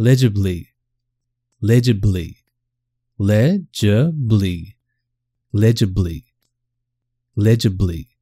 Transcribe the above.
legibly, legibly, legibly, legibly, legibly.